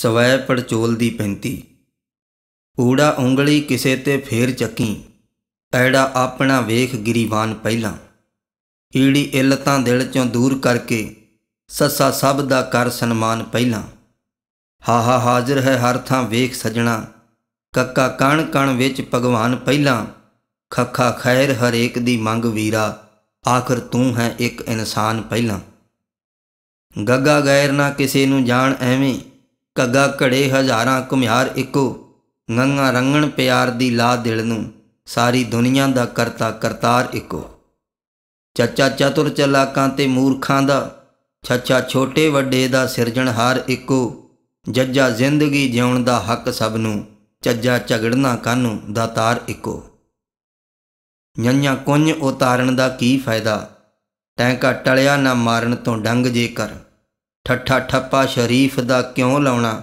ਸਵੈ ਪਰਚੋਲ ਦੀ ਪੈਂਤੀ ਊੜਾ ਉਂਗਲੀ ਕਿਸੇ ਤੇ ਫੇਰ ਚੱਕੀ ਐੜਾ ਆਪਣਾ ਵੇਖ ਗਰੀਬਾਨ ਪਹਿਲਾਂ ਈੜੀ ਇਲ ਤਾਂ ਦਿਲ ਚੋਂ ਦੂਰ ਕਰਕੇ ਸੱਸਾ ਸਭ ਦਾ ਕਰ ਸਨਮਾਨ ਪਹਿਲਾਂ ਹਾਹਾ ਹਾਜ਼ਰ ਹੈ ਹਰ ਥਾਂ ਵੇਖ ਸਜਣਾ ਕੱਕਾ ਕਣ ਕਣ ਵਿੱਚ ਭਗਵਾਨ ਪਹਿਲਾਂ ਖੱਖਾ ਖੈਰ ਹਰੇਕ ਦੀ ਮੰਗ ਵੀਰਾ ਆਖਰ ਤੂੰ ਹੈ ਇੱਕ ਇਨਸਾਨ ਪਹਿਲਾਂ ਗੱਗਾ ਗੈਰ ਨਾ ਕਿਸੇ ਨੂੰ ਜਾਣ ਐਵੇਂ ਕਗਾ ਘੜੇ ਹਜ਼ਾਰਾਂ ਕੁਮਿਆਰ ਇੱਕੋ ਨੰਗਾ ਰੰਗਣ ਪਿਆਰ ਦੀ ਲਾ ਦਿਲ ਨੂੰ ਸਾਰੀ ਦੁਨੀਆ ਦਾ ਕਰਤਾ ਕਰਤਾਰ ਇੱਕੋ ਚਾਚਾ ਚਤੁਰ ਚਲਾਕਾਂ ਤੇ ਮੂਰਖਾਂ ਦਾ ਛੱਛਾ ਛੋਟੇ ਵੱਡੇ ਦਾ ਸਿਰਜਣਹਾਰ ਇੱਕੋ ਜੱਜਾ ਜ਼ਿੰਦਗੀ ਜਿਉਣ ਦਾ ਹੱਕ ਸਭ ਨੂੰ ਚੱਜਾ ਝਗੜਨਾ ਕਾਨੂੰ ਦਾਤਾਰ ਇੱਕੋ ਨਿਆਂਿਆਂ ਕੁੰਝ ਉਤਾਰਨ ਦਾ ਕੀ ਫਾਇਦਾ ਟੈਂਕਾ ਟਲਿਆ ਨਾ ਮਾਰਨ ਤੋਂ ਡੰਗ ਜੇ ਕਰ ਠੱਠਾ ਠੱਪਾ ਸ਼ਰੀਫ ਦਾ ਕਿਉਂ ਲਾਉਣਾ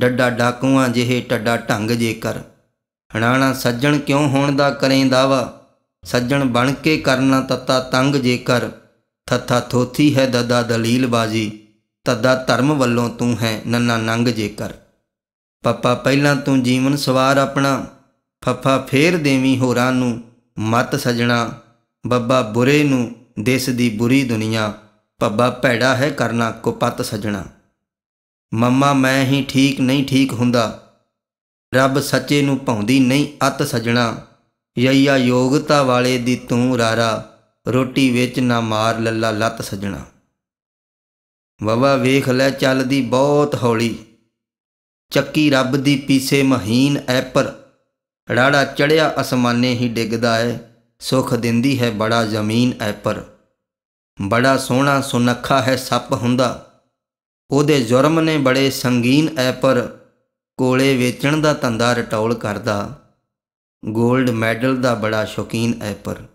ਡੱਡਾ ਡਾਕੂਆਂ ਜਿਹੇ ਟੱਡਾ ਢੰਗ ਜੇ ਕਰ ਹਣਾਣਾ ਸੱਜਣ ਕਿਉਂ ਹੋਣ ਦਾ ਕਰੇ ਦਾਵਾ ਸੱਜਣ ਬਣ ਕੇ ਕਰਨਾ ਤੱਤਾ ਤੰਗ ਜੇ ਕਰ ਥੱਥਾ ਥੋਥੀ ਹੈ ਦਦਾ ਦਲੀਲ ਬਾਜੀ ਤੱਦਾ ਧਰਮ ਵੱਲੋਂ ਤੂੰ ਹੈ ਨੰਨਾ ਨੰਗ ਜੇ ਕਰ ਪੱਪਾ ਪਹਿਲਾਂ ਤੂੰ ਜੀਵਨ ਸਵਾਰ ਆਪਣਾ ਫੱਫਾ ਫੇਰ ਦੇਵੀ ਹੋਰਾਂ ਨੂੰ ਮਤ ਸਜਣਾ ਬੱਬਾ ਬੁਰੇ ਨੂੰ ਦੇਸ ਦੀ ਬੁਰੀ ਦੁਨੀਆ ਪੱਬਾ ਭੈੜਾ ਹੈ ਕਰਨਾ ਕੁਪਤ ਸਜਣਾ ਮੰਮਾ ਮੈਂ ਹੀ ਠੀਕ ਨਹੀਂ ਠੀਕ ਹੁੰਦਾ ਰੱਬ ਸੱਚੇ ਨੂੰ ਭੌਂਦੀ ਨਹੀਂ ਅਤ ਸਜਣਾ ਯਈਆ ਯੋਗਤਾ ਵਾਲੇ ਦੀ ਤੂੰ ਰਾਰਾ ਰੋਟੀ ਵਿੱਚ ਨਾ ਮਾਰ ਲੱਲਾ ਲੱਤ ਸਜਣਾ ਵਵਾ ਵੇਖ ਲੈ ਚੱਲਦੀ ਬਹੁਤ ਹੌਲੀ ਚੱਕੀ ਰੱਬ ਦੀ ਪੀਸੇ ਮਹੀਨ ਐਪਰ ਰਾੜਾ ਚੜਿਆ ਅਸਮਾਨੇ ਹੀ ਡਿੱਗਦਾ ਹੈ ਸੁਖ ਦਿੰਦੀ ਹੈ ਬੜਾ ਜ਼ਮੀਨ ਐਪਰ ਬੜਾ ਸੋਹਣਾ ਸੁਨੱਖਾ ਹੈ ਸੱਪ ਹੁੰਦਾ ਉਹਦੇ ਜੁਰਮ ਨੇ ਬੜੇ ਸੰਗੀਨ ਐ ਪਰ ਕੋਲੇ ਵੇਚਣ ਦਾ ਧੰਦਾ ਰਟੌਲ ਕਰਦਾ 골ਡ ਮੈਡਲ ਦਾ ਬੜਾ ਸ਼ੌਕੀਨ ਐ ਪਰ